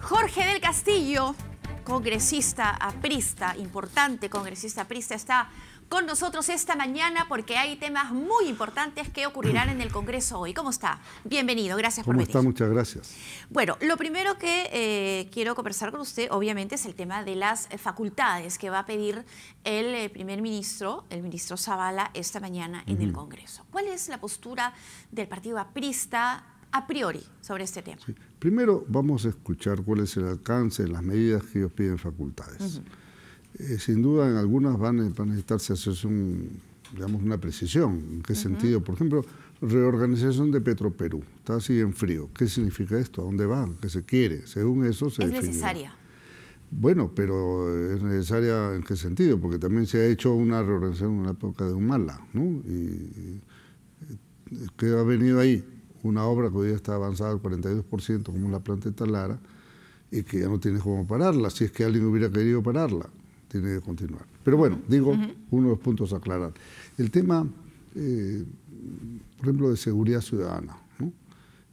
Jorge del Castillo, congresista aprista, importante congresista aprista, está con nosotros esta mañana porque hay temas muy importantes que ocurrirán en el Congreso hoy. ¿Cómo está? Bienvenido, gracias por venir. ¿Cómo está? Muchas gracias. Bueno, lo primero que eh, quiero conversar con usted, obviamente, es el tema de las facultades que va a pedir el eh, primer ministro, el ministro Zavala, esta mañana en el Congreso. ¿Cuál es la postura del Partido Aprista a priori sobre este tema? Primero vamos a escuchar cuál es el alcance de las medidas que ellos piden facultades. Eh, sin duda en algunas van, a necesitarse hacer un, digamos, una precisión. ¿En qué sentido? Por ejemplo, reorganización de Petro Perú. Está así en frío. ¿Qué significa esto? ¿A dónde van? ¿Qué se quiere? Según eso se... Es necesaria. Bueno, pero es necesaria en qué sentido, porque también se ha hecho una reorganización en la época de Humala, ¿no? Y, eh, ¿Qué ha venido ahí? una obra que hoy está avanzada al 42%, como la planta de Talara, y que ya no tiene cómo pararla, si es que alguien hubiera querido pararla, tiene que continuar. Pero bueno, digo, uno de los puntos a aclarar. El tema, eh, por ejemplo, de seguridad ciudadana.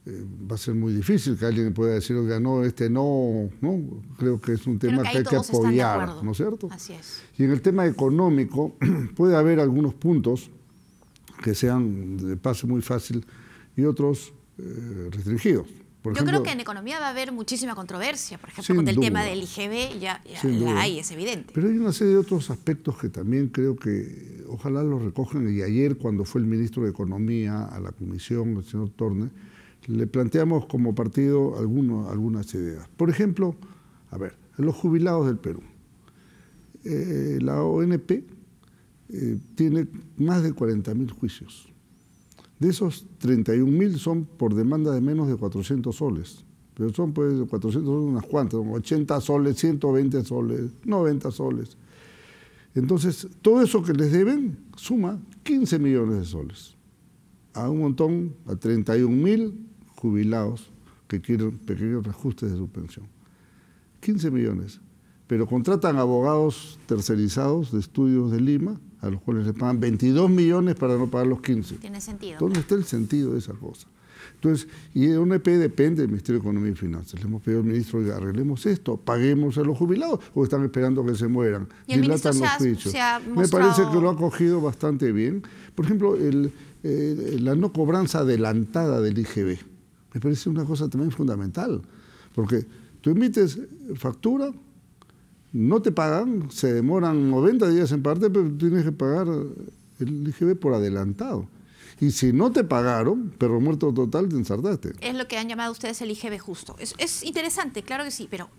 Eh, va a ser muy difícil que alguien pueda decir, oiga, no, este no, no. Creo que es un tema que, hay que apoyar, ¿no es cierto? Así es. Y en el tema económico, puede haber algunos puntos que sean de paso muy fácil y otros eh, restringidos. Yo creo que en economía va a haber muchísima controversia, por ejemplo, con el tema del IGB ya, la hay, es evidente. Pero hay una serie de otros aspectos que también creo que eh, ojalá los recogen. Y ayer, cuando fue el ministro de Economía a la comisión, el señor Torne, le planteamos como partido alguno, algunas ideas. Por ejemplo, a ver, los jubilados del Perú. Eh, la ONP tiene más de 40.000 juicios de esos 31.000 son por demanda de menos de 400 soles. Pero son pues 400 soles unas cuantas, 80 soles, 120 soles, 90 soles. Entonces, todo eso que les deben suma 15 millones de soles. A un montón, a 31.000 jubilados que quieren pequeños reajustes de su pensión. 15 millones. Pero contratan abogados tercerizados de estudios de Lima a los cuales se pagan 22 millones para no pagar los 15. Tiene sentido. ¿Dónde está el sentido de esa cosa? Entonces, y el una EP depende del Ministerio de Economía y Finanzas. Le hemos pedido al ministro que arreglemos esto, paguemos a los jubilados o están esperando que se mueran. Y el Dilatan los Me parece que lo ha cogido bastante bien. Por ejemplo, eh, la no cobranza adelantada del IGB. Me parece una cosa también fundamental, porque tú emites factura, no te pagan, se demoran 90 días en parte, pero tienes que pagar el IGB por adelantado. Y si no te pagaron, perro muerto total, te ensartaste. Es lo que han llamado ustedes el IGB justo. Es, interesante, claro que sí, pero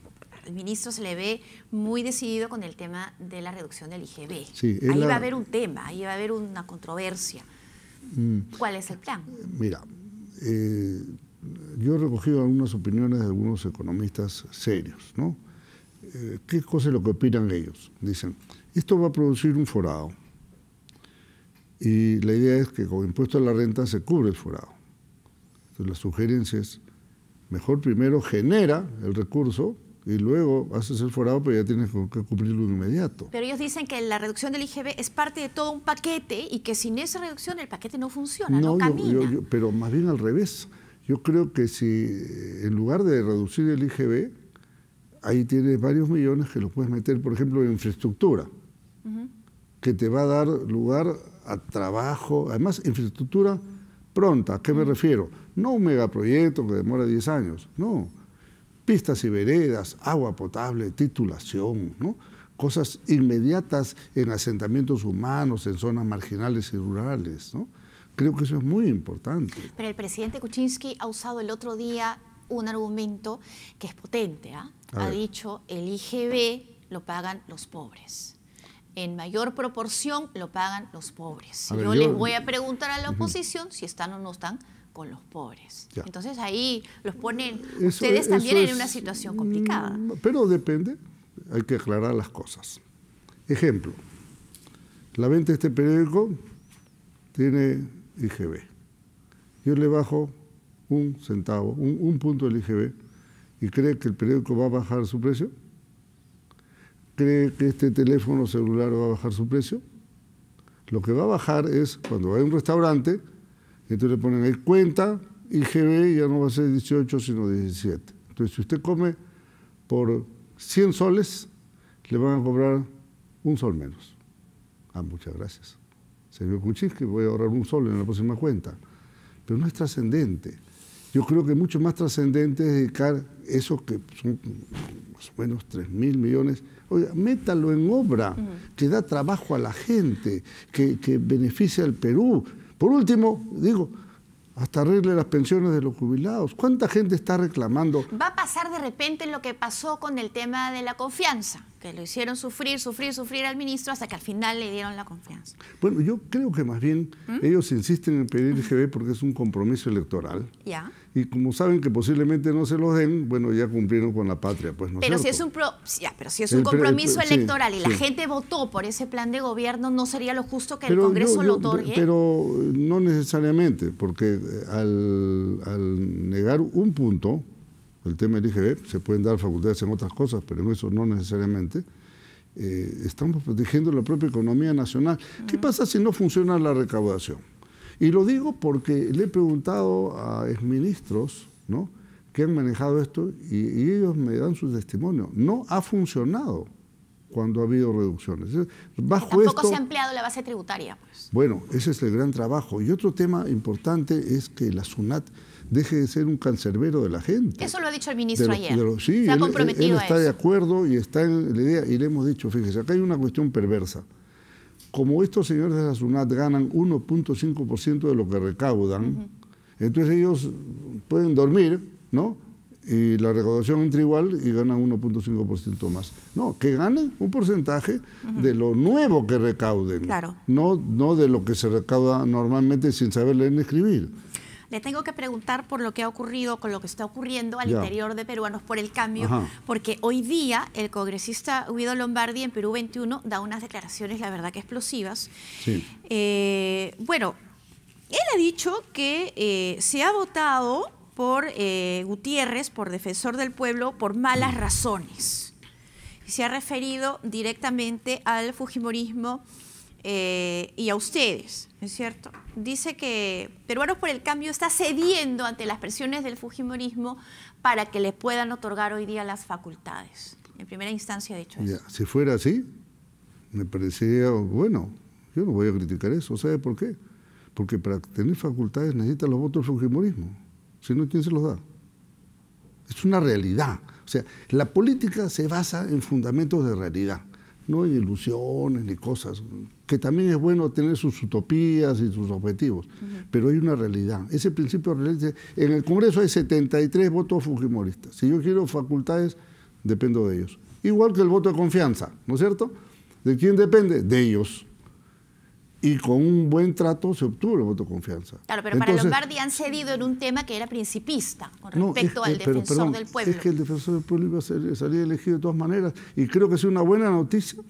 al ministro se le ve muy decidido con el tema de la reducción del IGB. ahí va a haber un tema, ahí va a haber una controversia. Mm. ¿Cuál es el plan? Mira, eh, yo he recogido algunas opiniones de algunos economistas serios, ¿no? Eh, ¿qué cosa es lo que opinan ellos? Dicen, esto va a producir un forado. Y la idea es que con impuesto a la renta se cubre el forado. Entonces la sugerencia es, mejor primero genera el recurso y luego haces el forado, pero ya tienes que cumplirlo de inmediato. Pero ellos dicen que la reducción del IGB es parte de todo un paquete y que sin esa reducción el paquete no funciona, no, camina. pero más bien al revés. Yo creo que si eh, en lugar de reducir el IGB, ahí tienes varios millones que los puedes meter, por ejemplo, en infraestructura, que te va a dar lugar a trabajo, además infraestructura pronta, ¿a qué me refiero? No un megaproyecto que demora 10 años, no. Pistas y veredas, agua potable, titulación, ¿no? cosas inmediatas en asentamientos humanos, en zonas marginales y rurales. ¿no? Creo que eso es muy importante. Pero el presidente Kuczynski ha usado el otro día un argumento que es potente. ¿ah? Ha dicho, el IGB lo pagan los pobres. En mayor proporción lo pagan los pobres. yo, les voy a preguntar a la oposición si están o no están con los pobres. Entonces ahí los ponen ustedes también en una situación complicada. Mm, pero depende, hay que aclarar las cosas. Ejemplo, la venta de este periódico tiene IGB. Yo le bajo un centavo, un, punto del IGB, y cree que el periódico va a bajar su precio, cree que este teléfono celular va a bajar su precio, lo que va a bajar es cuando hay un restaurante, entonces le ponen ahí cuenta, IGB ya no va a ser 18 sino 17. Entonces si usted come por 100 soles, le van a cobrar un sol menos. Ah, muchas gracias. Señor que voy a ahorrar un sol en la próxima cuenta. Pero no es trascendente yo creo que mucho más trascendente es dedicar eso que son más o menos 3 mil millones. Oiga, métalo en obra, que da trabajo a la gente, que, que, beneficia al Perú. Por último, digo, hasta arregle las pensiones de los jubilados. ¿Cuánta gente está reclamando? Va a pasar de repente lo que pasó con el tema de la confianza que lo hicieron sufrir, sufrir, sufrir al ministro hasta que al final le dieron la confianza. Bueno, yo creo que más bien ¿Mm? ellos insisten en pedir el GB porque es un compromiso electoral. Ya. Y como saben que posiblemente no se los den, bueno, ya cumplieron con la patria, pues pero si es un pero si es un compromiso electoral y la gente votó por ese plan de gobierno, no sería lo justo que el Congreso lo otorgue. Pero no necesariamente, porque al negar un punto, el tema del IGB, se pueden dar facultades en otras cosas, pero en eso no necesariamente, eh, estamos protegiendo la propia economía nacional. ¿Qué pasa si no funciona la recaudación? Y lo digo porque le he preguntado a exministros ¿no? que han manejado esto y, ellos me dan su testimonio. No ha funcionado cuando ha habido reducciones. Bajo tampoco se ha empleado la base tributaria. Pues. Bueno, ese es el gran trabajo. Y otro tema importante es que la SUNAT deje de ser un cancerbero de la gente. Eso lo ha dicho el ministro ayer. sí, comprometido está de acuerdo y está en la idea. Y le hemos dicho, fíjese, acá hay una cuestión perversa. Como estos señores de la SUNAT ganan 1.5% de lo que recaudan, entonces ellos pueden dormir, ¿no? Y la recaudación entra igual y ganan 1.5% más. No, que ganen un porcentaje de lo nuevo que recauden. Claro. No, no de lo que se recauda normalmente sin saber leer ni escribir. Le tengo que preguntar por lo que ha ocurrido, con lo que está ocurriendo al interior de peruanos por el cambio, porque hoy día el congresista Guido Lombardi en Perú 21 da unas declaraciones, la verdad que explosivas. Eh, bueno, él ha dicho que eh, se ha votado por eh, Gutiérrez, por defensor del pueblo, por malas mm. razones. Se ha referido directamente al Fujimorismo eh, y a ustedes, ¿es cierto? Dice que Peruanos por el Cambio está cediendo ante las presiones del Fujimorismo para que le puedan otorgar hoy día las facultades. En primera instancia, de hecho. si fuera así, me parecía bueno, yo no voy a criticar eso. ¿Sabe por qué? Porque para tener facultades necesita los votos del Fujimorismo. Si no, ¿quién se los da? Es una realidad. O sea, la política se basa en fundamentos de realidad no hay ilusiones ni cosas, que también es bueno tener sus utopías y sus objetivos, pero hay una realidad. Ese principio realista, en el Congreso hay 73 votos fujimoristas. Si yo quiero facultades, dependo de ellos. Igual que el voto de confianza, ¿no es cierto? ¿De quién depende? De ellos y con un buen trato se obtuvo la confianza. Claro, pero para Lombardi han cedido en un tema que era principista con respecto al defensor del pueblo. Es que el defensor del pueblo iba a salir elegido de todas maneras y creo que es una buena noticia,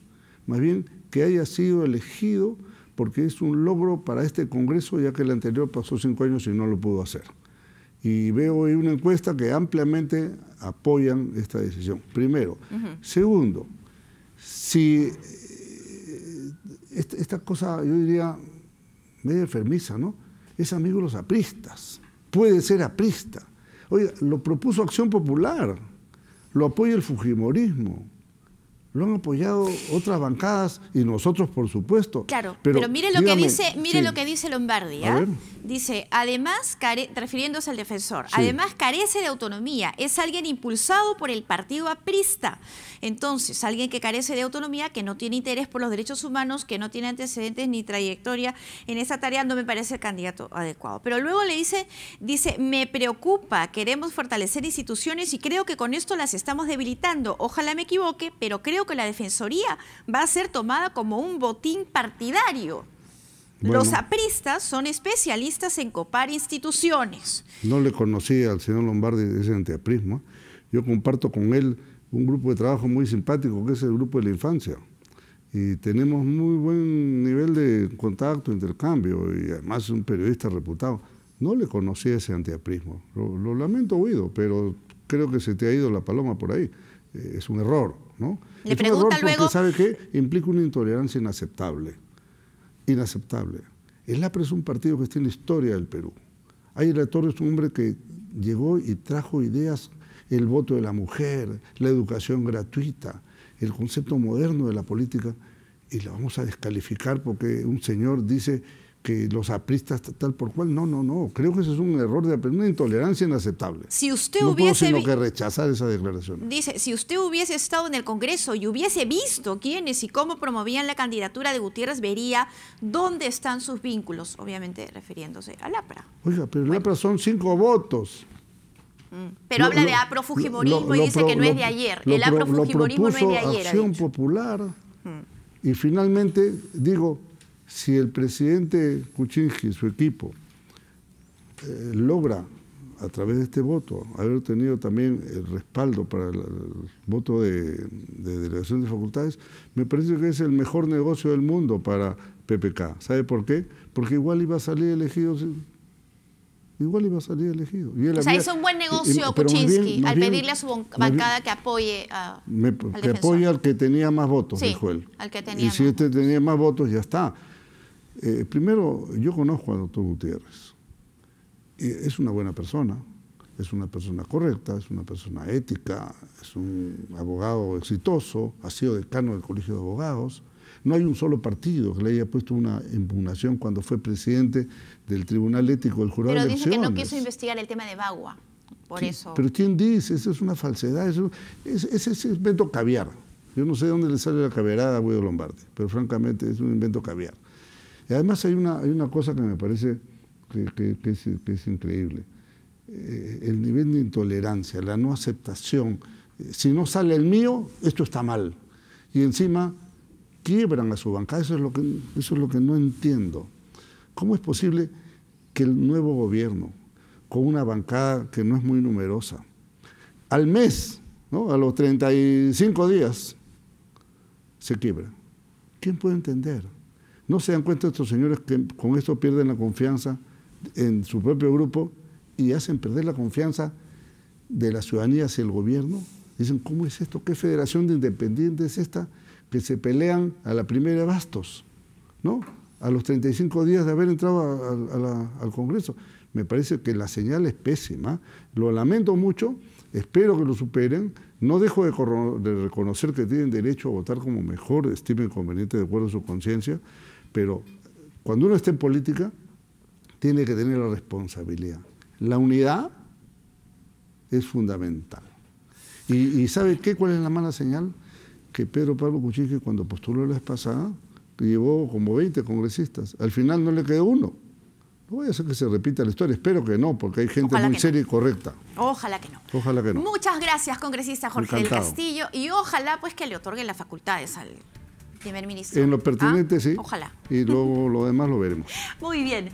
más bien que haya sido elegido porque es un logro para este Congreso ya que el anterior pasó cinco años y no lo pudo hacer. Y veo hoy una encuesta que ampliamente apoyan esta decisión, primero. Segundo, si esta, cosa, yo diría, medio enfermiza, ¿no? Es amigo de los apristas, puede ser aprista. Oiga, lo propuso Acción Popular, lo apoya el Fujimorismo, lo han apoyado otras bancadas y nosotros, por supuesto. Claro, pero, mire lo que dice, mire lo que dice Lombardi, ¿ah? Dice, además, care... refiriéndose al defensor, además carece de autonomía, es alguien impulsado por el partido aprista. Entonces, alguien que carece de autonomía, que no tiene interés por los derechos humanos, que no tiene antecedentes ni trayectoria en esa tarea, no me parece el candidato adecuado. Pero luego le dice, dice, me preocupa, queremos fortalecer instituciones y creo que con esto las estamos debilitando. Ojalá me equivoque, pero creo que la Defensoría va a ser tomada como un botín partidario. Los apristas son especialistas en copar instituciones. No le conocí al señor Lombardi de ese antiaprismo. Yo comparto con él un grupo de trabajo muy simpático, que es el grupo de la infancia. Y tenemos muy buen nivel de contacto, intercambio, y además es un periodista reputado. No le conocí ese antiaprismo. Lo, lamento, oído, pero creo que se te ha ido la paloma por ahí. Eh, es un error, ¿no? Le es luego... ¿sabe qué? Implica una intolerancia inaceptable inaceptable. El la es un partido que tiene en la historia del Perú. Hay Torres es un hombre que llegó y trajo ideas, el voto de la mujer, la educación gratuita, el concepto moderno de la política, y la vamos a descalificar porque un señor dice que los apristas tal por cual. No, no, no. Creo que ese es un error de una intolerancia inaceptable. Si usted no hubiese sino que rechazar esa declaración. Dice, si usted hubiese estado en el Congreso y hubiese visto quiénes y cómo promovían la candidatura de Gutiérrez, vería dónde están sus vínculos, obviamente refiriéndose al APRA. Oiga, pero el APRA son cinco votos. Mm, pero habla de aprofujimorismo y dice que no es de ayer. El aprofujimorismo no es de ayer. Acción Popular. Mm. Y finalmente digo, si el presidente Kuczynski y su equipo eh, logra a través de este voto haber tenido también el respaldo para el, voto de, delegación de facultades, me parece que es el mejor negocio del mundo para PPK. ¿Sabe por qué? Porque igual iba a salir elegido. Igual iba a salir elegido. Y o sea, hizo un buen negocio Kuczynski al pedirle a su bancada que apoye a, al Que apoye al que tenía más votos, dijo él. Al que tenía y si este tenía más votos, ya está. Eh, primero, yo conozco al doctor Gutiérrez. Es una buena persona, es una persona correcta, es una persona ética, es un abogado exitoso, ha sido decano del Colegio de Abogados. No hay un solo partido que le haya puesto una impugnación cuando fue presidente del Tribunal Ético del Jurado de Pero dice que no quiso investigar el tema de Bagua, por eso. Pero ¿quién dice? Eso es una falsedad, eso, es, es, invento caviar. Yo no sé de dónde le sale la caberada a Guido Lombardi, pero francamente es un invento caviar además hay una, hay una cosa que me parece que, es, increíble. Eh, el nivel de intolerancia, la no aceptación. Eh, si no sale el mío, esto está mal. Y encima quiebran a su bancada. Eso es lo que, eso es lo que no entiendo. ¿Cómo es posible que el nuevo gobierno, con una bancada que no es muy numerosa, al mes, a los 35 días, se quiebra? ¿Quién puede entender? ¿No se dan cuenta estos señores que con esto pierden la confianza en su propio grupo y hacen perder la confianza de la ciudadanía hacia el gobierno? Dicen, ¿cómo es esto? ¿Qué federación de independientes es esta que se pelean a la primera bastos? ¿No? A los 35 días de haber entrado al Congreso. Me parece que la señal es pésima. Lo lamento mucho, espero que lo superen. No dejo de, de reconocer que tienen derecho a votar como mejor estimen conveniente de acuerdo a su conciencia. Pero cuando uno está en política, tiene que tener la responsabilidad. La unidad es fundamental. ¿Y, sabe qué? ¿Cuál es la mala señal? Que Pedro Pablo Kuczynski, cuando postuló la vez pasada, llevó como 20 congresistas. Al final no le quedó uno. No voy a hacer que se repita la historia, espero que no, porque hay gente muy seria y correcta. Ojalá que no. Ojalá que no. Muchas gracias, congresista Jorge del Castillo, y ojalá pues que le otorguen las facultades al primer ministro. En lo ¿Ah? pertinente, sí. Ojalá. Y luego lo demás lo veremos. Muy bien.